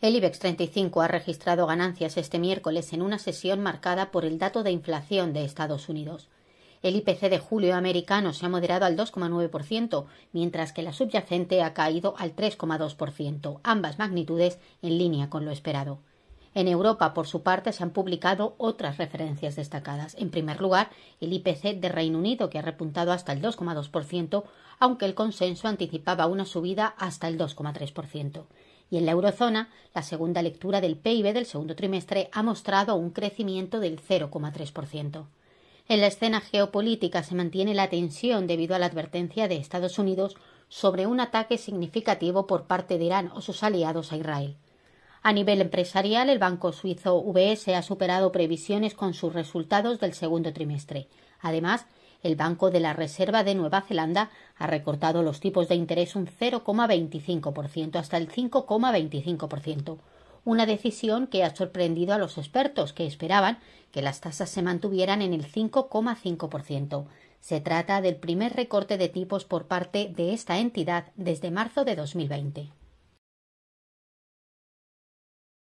El IBEX 35 ha registrado ganancias este miércoles en una sesión marcada por el dato de inflación de Estados Unidos. El IPC de julio americano se ha moderado al 2,9%, mientras que la subyacente ha caído al 3,2%, ambas magnitudes en línea con lo esperado. En Europa, por su parte, se han publicado otras referencias destacadas. En primer lugar, el IPC de Reino Unido, que ha repuntado hasta el 2,2%, aunque el consenso anticipaba una subida hasta el 2,3% y en la eurozona, la segunda lectura del PIB del segundo trimestre ha mostrado un crecimiento del 0,3%. En la escena geopolítica se mantiene la tensión debido a la advertencia de Estados Unidos sobre un ataque significativo por parte de Irán o sus aliados a Israel. A nivel empresarial, el banco suizo UBS ha superado previsiones con sus resultados del segundo trimestre. Además, el Banco de la Reserva de Nueva Zelanda ha recortado los tipos de interés un 0,25% hasta el 5,25%, una decisión que ha sorprendido a los expertos que esperaban que las tasas se mantuvieran en el 5,5%. Se trata del primer recorte de tipos por parte de esta entidad desde marzo de 2020.